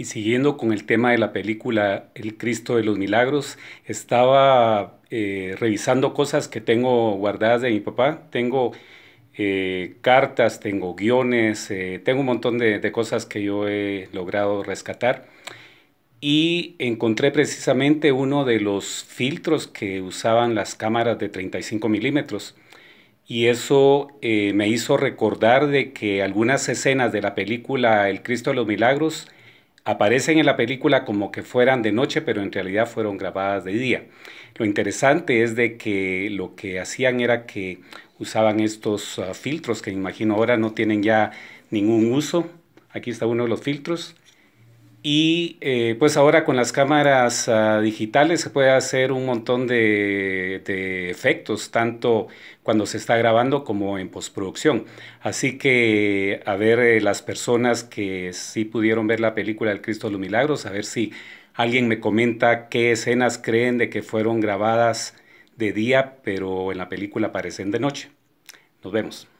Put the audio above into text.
Y siguiendo con el tema de la película El Cristo de los Milagros, estaba eh, revisando cosas que tengo guardadas de mi papá. Tengo eh, cartas, tengo guiones, eh, tengo un montón de, cosas que yo he logrado rescatar. Y encontré precisamente uno de los filtros que usaban las cámaras de 35 milímetros. Y eso me hizo recordar de que algunas escenas de la película El Cristo de los Milagros aparecen en la película como que fueran de noche, pero en realidad fueron grabadas de día. Lo interesante es de que lo que hacían era que usaban estos ah, filtros que imagino ahora no tienen ya ningún uso. Aquí está uno de los filtros y eh, pues ahora con las cámaras ah, digitales se puede hacer un montón de, efectos, tanto cuando se está grabando como en postproducción. Así que a ver eh, las personas que sí pudieron ver la película El Cristo de los Milagros, a ver si alguien me comenta qué escenas creen de que fueron grabadas de día, pero en la película aparecen de noche. Nos vemos.